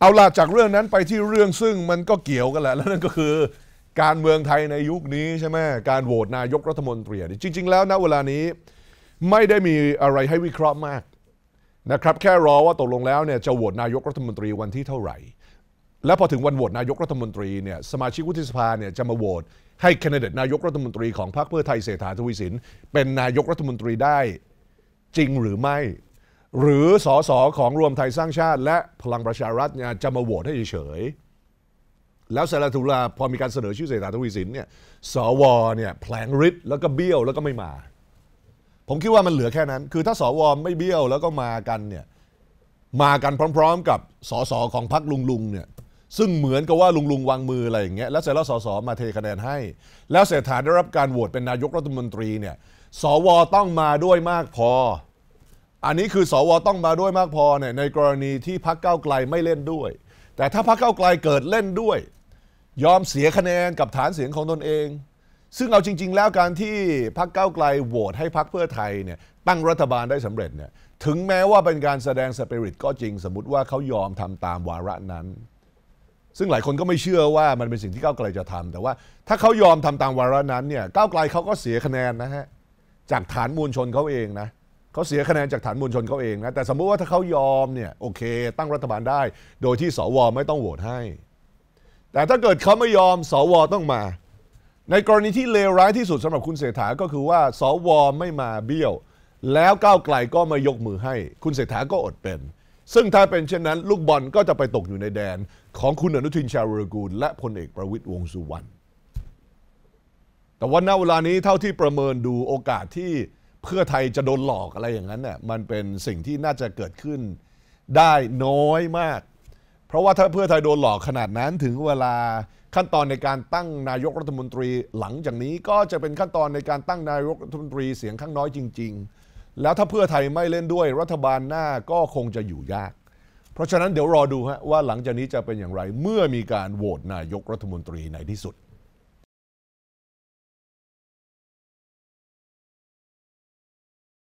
เอาล่ะจากเรื่องนั้นไปที่เรื่องซึ่งมันก็เกี่ยวกันแหละแล้วนั่นก็คือการเมืองไทยในยุคนี้ใช่ไหมการโหวตนายกรัฐมนตรีจริง ๆแล้วณเวลานี้ไม่ได้มีอะไรให้วิเคราะห์มากนะครับแค่รอว่าตกลงแล้วเนี่ยจะโหวตนายกรัฐมนตรีวันที่เท่าไหร่ และพอถึงวันโหวตนายกรัฐมนตรีเนี่ยสมาชิกวุฒิสภาเนี่ยจะมาโหวตให้คนดิเดตนายกรัฐมนตรี ของพรรคเพื่อไทยเศรษฐรทวีสินเป็นนายกรัฐมนตรีได้จริงหรือไม่หรือสอสอของรวมไทยสร้างชาติ และพลังประชารัฐเนี่ยจะมาโหวตให้เฉยแล้วสารตุลาพอมีการเสนอชื่อเศรษฐาทวีสินเนี่ยสวเนี่ยแผลงฤทธิ์แล้วก็เบี้ยวแล้วก็ไม่มา ผมคิดว่ามันเหลือแค่นั้น คือถ้าสวไม่เบี้ยวแล้วก็มากันเนี่ยมากันพร้อม ๆ กับสสของพรรคลุงลุงเนี่ยซึ่งเหมือนกับว่าลุงลุงวางมืออะไรอย่างเงี้ยแล้วเสร็จแล้วสสมาเทคะแนนให้ แล้วเศรษฐาได้รับการโหวตเป็นนายกรัฐมนตรีเนี่ยสวต้องมาด้วยมากพออันนี้คือสวต้องมาด้วยมากพอเนี่ยในกรณีที่พักเก้าไกลไม่เล่นด้วย แต่ถ้าพักเก้าไกลเกิดเล่นด้วยยอมเสียคะแนนกับฐานเสียงของตนเอง ซึ่งเอาจริงๆ แล้วการที่พักเก้าไกลโหวตให้พักเพื่อไทยเนี่ยตั้งรัฐบาลได้สำเร็จเนี่ยถึงแม้ว่าเป็นการแสดงสปิริตก็จริงสมมติว่าเขายอมทำตามวาระนั้น ซึ่งหลายคนก็ไม่เชื่อว่ามันเป็นสิ่งที่ก้าวไกลจะทำ แต่ว่าถ้าเขายอมทำตามวาระนั้นเนี่ยก้าวไกลเขาก็เสียคะแนนนะฮะจากฐานมวลชนเขาเองนะเขาเสียคะแนนจากฐานมวลชนเขาเองนะแต่สมมุติว่าถ้าเขายอมเนี่ยโอเค ตั้งรัฐบาลได้ โดยที่สวไม่ต้องโหวตให้ แต่ถ้าเกิดเขาไม่ยอมสวต้องมา ในกรณีที่เลวร้ายที่สุดสำหรับคุณเศรษฐาก็คือว่า สวไม่มาเบี้ยว แล้วก้าวไกลก็ไม่ยกมือให้ คุณเศรษฐาก็อดเป็น ซึ่งถ้าเป็นเช่นนั้น ลูกบอลก็จะไปตกอยู่ในแดนของคุณอนุทินชาญวิรกูลและพลเอกประวิตรวงสุวรรณแต่ว่าณเวลานี้เท่าที่ประเมินดูโอกาสที่เพื่อไทยจะโดนหลอกอะไรอย่างนั้นเนี่ยมันเป็นสิ่งที่น่าจะเกิดขึ้นได้น้อยมาก เพราะว่าถ้าเพื่อไทยโดนหลอกขนาดนั้นถึงเวลาขั้นตอนในการตั้งนายกรัฐมนตรีหลังจากนี้ก็จะเป็นขั้นตอนในการตั้งนายกรัฐมนตรีเสียงข้างน้อยจริงๆ แล้วถ้าเพื่อไทยไม่เล่นด้วยรัฐบาลหน้าก็คงจะอยู่ยาก เพราะฉะนั้นเดี๋ยวรอดูฮะว่าหลังจากนี้จะเป็นอย่างไร เมื่อมีการโหวตนายกรัฐมนตรีในที่สุด